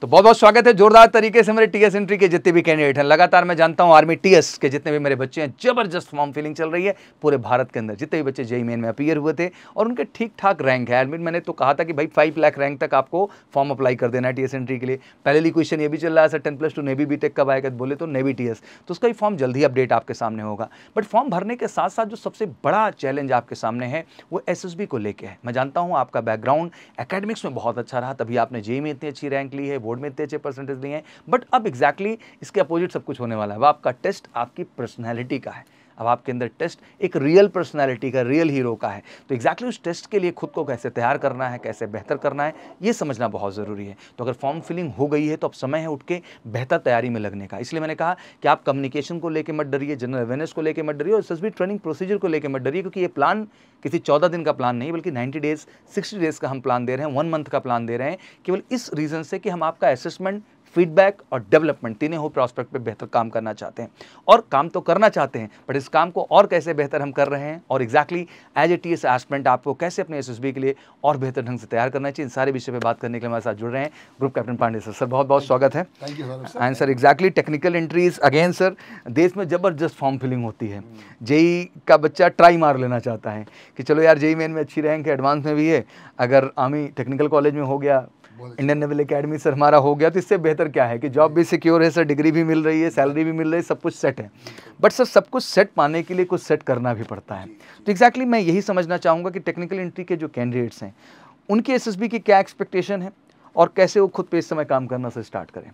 तो बहुत बहुत स्वागत है जोरदार तरीके से मेरे टीएस एंट्री के जितने भी कैंडिडेट हैं लगातार मैं जानता हूं आर्मी टीएस के जितने भी मेरे बच्चे हैं जबरदस्त फॉर्म फिलिंग चल रही है पूरे भारत के अंदर जितने भी बच्चे जेई मेन e e में अपीयर हुए थे और उनके ठीक ठाक रैंक है एडमिट मैंने तो कहा था कि भाई फाइव लाख रैंक तक आपको फॉर्म अप्लाई कर देना है टी एंट्री के लिए पहले क्वेश्चन ये भी चल रहा है sir ten plus two navy B tech कब आएगा बोले तो नेवी टी तो उसका ही फॉर्म जल्दी अपडेट आपके सामने होगा बट फॉर्म भरने के साथ साथ जो सबसे बड़ा चैलेंज आपके सामने है वो एस को लेकर है मैं जानता हूँ आपका बैकग्राउंड एकेडमिक्स में बहुत अच्छा रहा तभी आपने जेई e में इतनी अच्छी रैंक ली है बोर्ड में इतने अच्छे परसेंटेज लिए हैं बट अब एग्जैक्टली exactly इसके अपोजिट सब कुछ होने वाला है वह आपका टेस्ट आपकी पर्सनैलिटी का है अब आपके अंदर टेस्ट एक रियल पर्सनैलिटी का रियल हीरो का है तो एग्जैक्टली उस टेस्ट के लिए खुद को कैसे तैयार करना है कैसे बेहतर करना है ये समझना बहुत ज़रूरी है तो अगर फॉर्म फिलिंग हो गई है तो अब समय है उठ के बेहतर तैयारी में लगने का इसलिए मैंने कहा कि आप कम्युनिकेशन को लेकर मत डरिए जनरल अवेयरनेस को लेकर मत डरिए और सस्वी ट्रेनिंग प्रोसीजर को लेकर मत डरिए क्योंकि ये प्लान किसी चौदह दिन का प्लान नहीं बल्कि नाइन्टी डेज सिक्सटी डेज़ का हम प्लान दे रहे हैं वन मंथ का प्लान दे रहे हैं केवल इस रीज़न से कि हम आपका असेसमेंट फीडबैक और डेवलपमेंट तीनों हो प्रॉस्पेक्ट पे बेहतर काम करना चाहते हैं और काम तो करना चाहते हैं बट इस काम को और कैसे बेहतर हम कर रहे हैं और exactly as a T S aspirant आपको कैसे अपने एस के लिए और बेहतर ढंग से तैयार करना चाहिए इन सारे विषय पर बात करने के लिए हमारे साथ जुड़ रहे हैं group captain Pandey sir sir बहुत बहुत स्वागत है and sir exactly technical entries again sir देश में ज़बरदस्त फॉर्म फिलिंग होती है hmm. जेई का बच्चा ट्राई मार लेना चाहता है कि चलो यार जेई मेन में अच्छी रैंक है एडवांस में भी है अगर आर्मी टेक्निकल कॉलेज में हो गया इंडियन नेवल अकेडमी सर हमारा हो गया तो इससे बेहतर क्या है कि जॉब भी सिक्योर है सर डिग्री भी मिल रही है सैलरी भी मिल रही है सब कुछ सेट है बट सर सब कुछ सेट पाने के लिए कुछ सेट करना भी पड़ता है तो एग्जैक्टली मैं यही समझना चाहूँगा कि टेक्निकल एंट्री के जो कैंडिडेट्स हैं उनकी एस की क्या एक्सपेक्टेशन है और कैसे वो खुद पे इस समय काम करना से स्टार्ट करें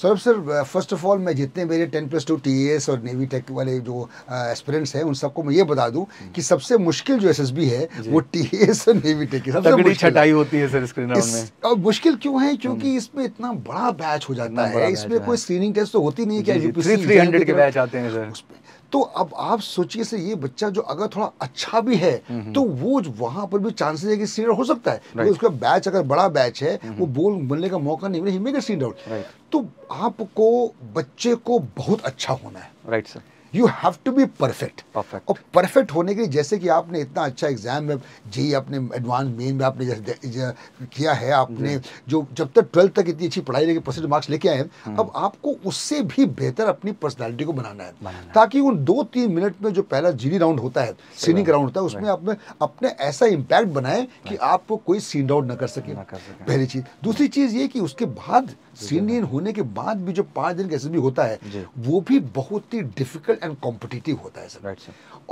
Saurabh sir first of all मैं जितने मेरे टेन प्लस टू टी और नेवी टेक वाले जो एक्सपीरियंस uh, हैं उन सबको मैं ये बता दूं कि सबसे मुश्किल जो एस है वो टी और नेवी टेक की सबसे छटाई होती है सर स्क्रीन में और मुश्किल क्यों है क्योंकि हम्म। इसमें इतना बड़ा बैच हो जाता है इसमें कोई स्क्रीनिंग टेस्ट तो होती नहीं है क्या थ्री हंड्रेड के बैच आते हैं सर उसमें तो अब आप सोचिए से ये बच्चा जो अगर थोड़ा अच्छा भी है हम्म, हम्म। तो वो वहां पर भी चांसेस है कि सीनियर हो सकता है तो उसका बैच अगर बड़ा बैच है हम्म, वो बोल बनने का मौका नहीं मिला सीनियर तो आपको बच्चे को बहुत अच्छा होना है right sir you have to be perfect perfect और परफेक्ट होने के लिए जैसे कि आपने इतना अच्छा एग्जाम में जी आपने एडवांस मेन में आपने जैसे किया है आपने जो जब तक ट्वेल्थ तक इतनी अच्छी पढ़ाई लेके परसेंट मार्क्स लेके आए हैं हम्म। अब आपको उससे भी बेहतर अपनी पर्सनैलिटी को बनाना है बनाना ताकि उन दो तीन मिनट में जो पहला जीनी राउंड होता है सीनिंग राउंड होता है उसमें आपने अपने ऐसा इम्पैक्ट बनाए कि आपको कोई सीन आउट ना कर सके पहली चीज़ दूसरी चीज़ ये कि उसके बाद सीनियर होने के बाद भी जो पांच दिन का भी होता है वो भी बहुत ही डिफिकल्ट एंड कॉम्पिटिटिव होता है सर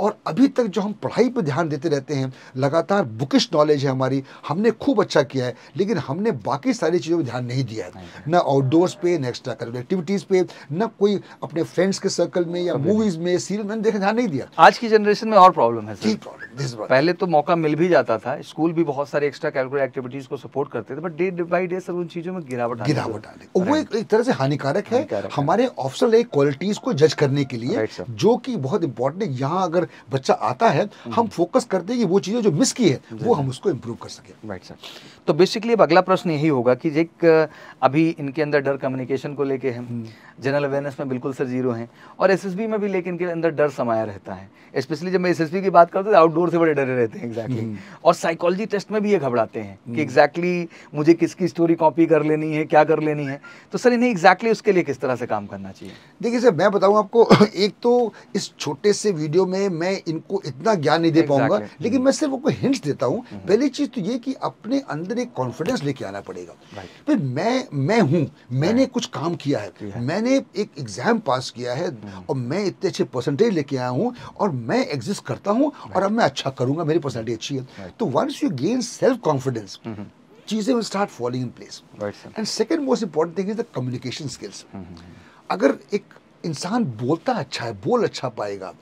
और अभी तक जो हम पढ़ाई पर ध्यान देते रहते हैं लगातार बुकिश नॉलेज है हमारी हमने खूब अच्छा किया है लेकिन हमने बाकी सारी चीज़ों पर ध्यान नहीं दिया है ना आउटडोर्स पे ना एक्स्ट्रा करिकुलर एक्टिविटीज़ पे ना कोई अपने फ्रेंड्स के सर्कल में या मूवीज़ में सीरियल मैंने देखा ध्यान नहीं दिया आज की जनरेशन में और प्रॉब्लम है सर पहले तो मौका मिल भी जाता था स्कूल भी बहुत सारे एक्स्ट्रा करिकुलर एक्टिविटीज़ को सपोर्ट करते थे but day by day sir उन चीज़ों में गिरावट गिरावट वो एक, एक तरह से हानिकारक है हमारे ऑफिसर एक क्वालिटीज को जज करने के लिए जो कि बहुत इंपॉर्टेंट है यहाँ अगर बच्चा आता है hmm. हम फोकस करते हैं कि वो चीज़ें जो मिस की है वो हम उसको इम्प्रूव कर सके राइट सर तो बेसिकली अब अगला प्रश्न यही होगा कि एक अभी इनके अंदर डर कम्युनिकेशन को लेके है जनरल अवेयरनेस में बिल्कुल सर जीरो हैं और एस में भी लेकिन इनके अंदर डर समाया रहता है स्पेशली जब मैं एस की बात करता हूँ आउटडोर से बड़े डरे रहते हैं एग्जैक्टली hmm. और साइकोलॉजी टेस्ट में भी ये घबराते हैं कि एग्जैक्टली hmm. मुझे किसकी स्टोरी कॉपी कर लेनी है क्या कर लेनी करनी है तो सर इन्हें एग्जैक्टली उसके लिए किस तरह से काम करना चाहिए देखिए सर मैं बताऊँ आपको एक तो इस छोटे से वीडियो में मैं इनको इतना ज्ञान नहीं दे पाऊंगा हम्म। लेकिन मैं सिर्फ आपको हिंट्स देता हूँ हम्म। पहली चीज़ तो ये कि अपने अंदर एक कॉन्फिडेंस लेके आना पड़ेगा फिर मैं मैं हूँ मैंने कुछ काम किया है मैंने एक एग्ज़ाम पास किया है हम्म। और मैं इतने अच्छे परसेंटेज लेके आया हूँ और मैं एग्जिस्ट करता हूँ और अब मैं अच्छा करूँगा मेरी पर्सनैलिटी अच्छी है तो once you gain self confidence चीज़ें will start following in place and second most important thing is the communication skills अगर एक इंसान बोलता अच्छा है बोल अच्छा पाएगा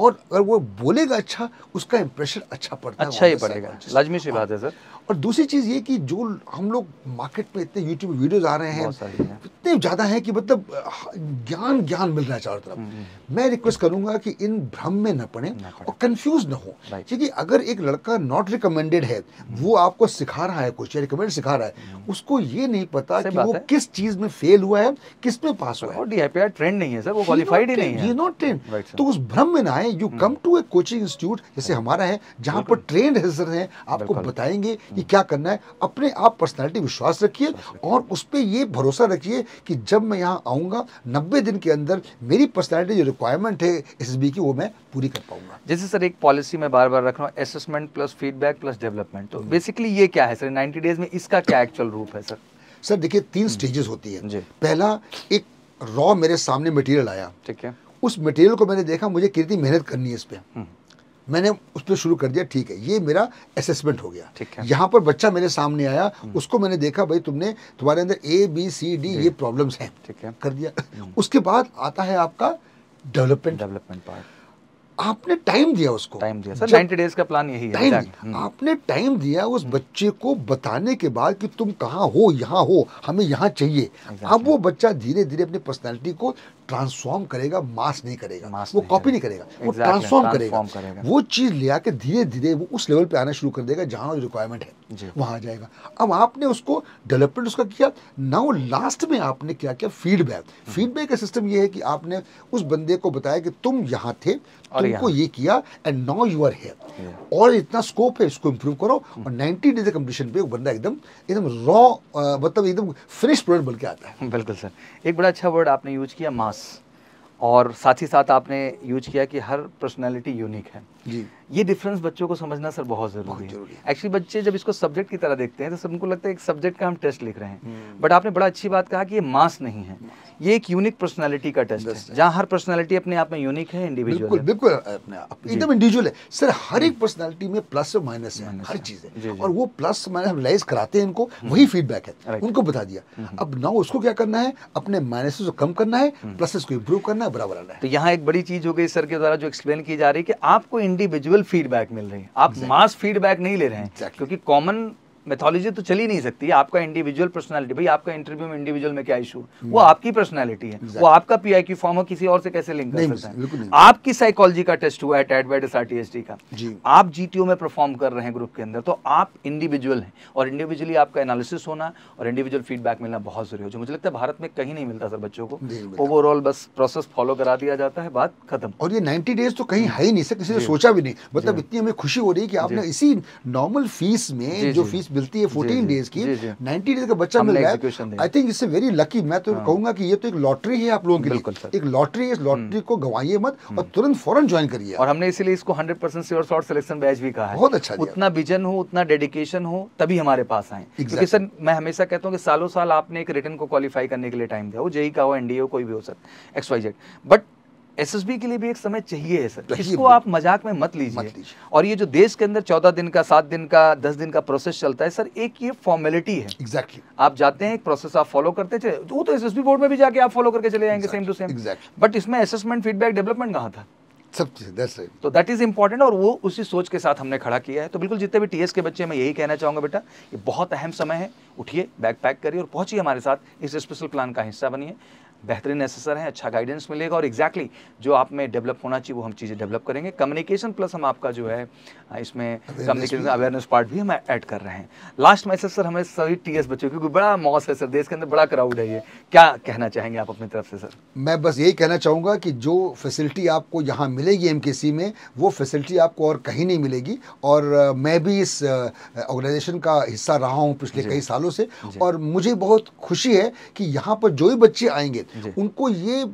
और अगर वो बोलेगा अच्छा उसका इंप्रेशन अच्छा पड़ता अच्छा है अच्छा ही पड़ेगा लाजमी सी हाँ। बात है सर और दूसरी चीज़ ये कि जो हम लोग मार्केट पे इतने यूट्यूब वीडियोज़ आ रहे हैं इतने ज़्यादा हैं कि मतलब हाँ, ज्ञान ज्ञान मिल रहा है चारों तरफ हम्म, हम्म। मैं रिक्वेस्ट करूंगा कि इन भ्रम में न पड़े और कंफ्यूज न हो क्योंकि अगर एक लड़का नॉट रिकमेंडेड है हम्म। वो आपको सिखा रहा है कुछ रिकमेंड सिखा रहा है उसको ये नहीं पता कि वो किस चीज़ में फेल हुआ है किस में पास हुआ है ट्रेंड नहीं है सर वो क्वालिफाइड ही नहीं है नॉट ट्रेंड तो उस भ्रम में ना आए you come to a coaching institute जैसे हमारा है पर ट्रेंड है सर आपको बताएंगे कि क्या करना है अपने आप पर्सनैलिटी विश्वास रखिए और उस पर ये भरोसा रखिए कि जब मैं यहाँ आऊँगा नब्बे दिन के अंदर मेरी पर्सनैलिटी जो रिक्वायरमेंट है एस की वो मैं पूरी कर पाऊँगा जैसे सर एक पॉलिसी में बार बार रख रहा हूँ assessment plus feedback plus development तो बेसिकली हम्म। ये क्या है सर नाइन्टी डेज में इसका क्या एक्चुअल रूप है सर सर देखिए तीन स्टेजेस हम्म। होती है पहला एक रॉ मेरे सामने मटेरियल आया ठीक है उस मटेरियल को मैंने देखा मुझे कितनी मेहनत करनी है इस पर मैंने उस पर शुरू कर दिया ठीक है ये मेरा असेसमेंट हो गया ठीक है यहाँ पर बच्चा मेरे सामने आया उसको मैंने देखा भाई तुमने तुम्हारे अंदर ए बी सी डी ये प्रॉब्लम्स हैं ठीक है कर दिया हम्म। उसके बाद आता है आपका डेवलपमेंट डेवलपमेंट पार्ट आपने टाइम दिया उसको टाइम दिया सर नाइन्टी डेज का प्लान यही है हम्म। आपने टाइम दिया उस बच्चे को बताने के बाद कि तुम कहाँ हो यहाँ हो हमें यहाँ चाहिए अब वो बच्चा धीरे धीरे अपनी पर्सनैलिटी को ट्रांसफॉर्म करेगा मास नहीं करेगा मास वो कॉपी नहीं करेगा वो ट्रांसफॉर्म करेगा।, वो चीज़ ले आके धीरे धीरे वो उस लेवल पे आना शुरू कर देगा जहाँ रिक्वायरमेंट है वहाँ जाएगा अब आपने उसको डेवलपमेंट उसका किया नाउ लास्ट में आपने क्या किया फीडबैक फीडबैक हम्म। का सिस्टम ये है कि आपने उस बंदे को बताया कि तुम यहाँ थे तुमको ये किया and now you are here और इतना स्कोप है इसको इम्प्रूव करो और नाइनटी डेज कंपटीशन पे बंदा एकदम एकदम रॉ मतलब एकदम फ्रेश प्रोडक्ट बन के आता है बिल्कुल सर एक बड़ा अच्छा वर्ड आपने यूज किया मास और साथ ही साथ आपने यूज किया कि हर पर्सनैलिटी यूनिक है जी ये डिफरेंस बच्चों को समझना सर बहुत जरूरी है एक्चुअली बच्चे जब इसको सब्जेक्ट की तरह देखते हैं तो सबको लगता है एक सब्जेक्ट का हम टेस्ट लिख रहे हैं बट हम्म। आपने बड़ा अच्छी बात कहा कि ये मास नहीं है ये एक यूनिक पर्सनालिटी का टेस्ट है जहाँ हर पर्सनालिटी अपने आप में यूनिक है इंडिविजुअल बिल्कुल अपने आप एकदम इंडिविजुअल है सर हर एक पर्सनालिटी हम्म। में प्लस और माइनस है हर चीज़ है और वो प्लस माइनस लाइज कराते हैं इनको हम्म। वही फीडबैक है उनको बता दिया अब ना उसको क्या करना है अपने माइनस को कम करना है प्लस को इम्प्रूव करना है बराबर आना है तो यहाँ एक बड़ी चीज़ हो गई सर के द्वारा जो एक्सप्लेन की जा रही है कि आपको इंडिविजुअल फीडबैक मिल रही है आप मास फीडबैक नहीं ले रहे हैं क्योंकि कॉमन मेथोलॉजी तो चली नहीं सकती आपका इंडिविजुअल पर्सनालिटी भाई आपका इंटरव्यू में इंडिविजुअल में क्या इशू हम्म। वो आपकी पर्सनालिटी है वो आपका पी आई फॉर्म हो किसी और से कैसे लिंक कर सकता है आपकी साइकोलॉजी का टेस्ट हुआ है टेट बेड S R T S T का आप जीटीओ में परफॉर्म कर रहे हैं ग्रुप के अंदर तो आप इंडिविजुअल हैं और इंडिविजुअली आपका एनालिसिस होना और इंडिविजुअल फीडबैक मिलना बहुत जरूरी है जो मुझे लगता है भारत में कहीं नहीं मिलता सर बच्चों को ओवरऑल बस प्रोसेस फॉलो करा दिया जाता है बात खत्म और ये नाइन्टी डेज तो कहीं है ही नहीं सर किसी ने सोचा भी नहीं मतलब इतनी हमें खुशी हो रही है कि आपने इसी नॉर्मल फीस में जो फीस मिलती है फोर्टीन डेज की नाइनटी डेज का बच्चा मिल गया आई थिंक इससे वेरी लकी मैं तो हाँ। कहूंगा कि ये तो एक लॉटरी है आप लोगों के लिए एक लॉटरी है इस लॉटरी हम्म। को गवाइए मत और हम्म। तुरंत फॉरन ज्वाइन करिए और हमने इसीलिए इसको hundred percent sure short selection batch भी कहा है बहुत अच्छा उतना विजन हो उतना डेडिकेशन हो तभी हमारे पास आए क्योंकि सर मैं हमेशा कहता हूँ कि सालों साल आपने एक रिटर्न को क्वालिफाई करने के लिए टाइम दिया हो जेई का हो एनडीए कोई भी हो सकता एक्स वाई बट एसएसबी के लिए भी एक समय चाहिए सर इसको आप मजाक में मत लीजिए और ये जो देश के अंदर चौदह दिन का सात दिन का दस दिन का प्रोसेस चलता है सर एक ये फॉर्मेलिटी है एग्जैक्टली exactly. आप जाते हैं एक प्रोसेस आप फॉलो करते चले वो तो एस बोर्ड में भी जाके आप फॉलो करके चले जाएंगे सेम टू सेम बट इसमें असेसमेंट फीडबैक डेवलपमेंट कहाँ था सब तो दैट इज इंपॉर्टेंट और वो उसी सोच के साथ हमने खड़ा किया है तो बिल्कुल जितने भी टीएस के बच्चे मैं यही कहना चाहूंगा बेटा ये बहुत अहम समय है उठिए बैग पैक करिए और पहुंचिए हमारे साथ इस स्पेशल प्लान का हिस्सा बनिए बेहतरीन एसेसर हैं अच्छा गाइडेंस मिलेगा और एग्जैक्टली exactly जो आप में डेवलप होना चाहिए वो हम चीज़ें डेवलप करेंगे कम्युनिकेशन प्लस हम आपका जो है इसमें कम्युनिकेशन अवेयरनेस पार्ट भी हम ऐड कर रहे हैं लास्ट मैसेज सर हमें सभी टी एस बच्चों क्योंकि बड़ा मॉस है सर देश के अंदर बड़ा क्राउड है ये क्या कहना चाहेंगे आप अपनी तरफ से सर मैं बस यही कहना चाहूँगा कि जो फैसिलिटी आपको यहाँ मिलेगी एम में वो फैसिलिटी आपको और कहीं नहीं मिलेगी और मैं भी इस ऑर्गेनाइजेशन का हिस्सा रहा हूँ पिछले कई सालों से और मुझे बहुत खुशी है कि यहाँ पर जो भी बच्चे आएंगे उनको ये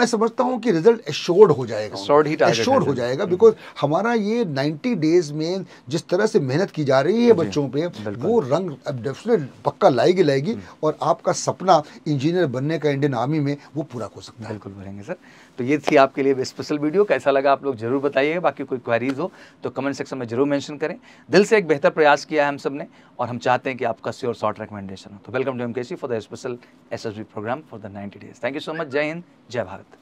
मैं समझता हूँ कि रिजल्ट एश्योर्ड हो जाएगा एश्योर्ड हो जाएगा बिकॉज हम्म। हमारा ये 90 डेज में जिस तरह से मेहनत की जा रही है बच्चों पे वो रंग अब डेफिनेट पक्का लाएगी लाएगी हम्म। और आपका सपना इंजीनियर बनने का इंडियन आर्मी में वो पूरा हो सकता है बिल्कुल भरेंगे सर तो ये थी आपके लिए स्पेशल वीडियो कैसा लगा आप लोग जरूर बताइए बाकी कोई क्वारीज हो तो कमेंट सेक्शन में जरूर मैंशन करें दिल से एक बेहतर प्रयास किया है हम सब ने और हम चाहते हैं कि आपका स्योर शॉर्ट रिकमेंडेशन हो तो welcome to M for the special S program for the ninety days thank you so much जय हिंद जय भारत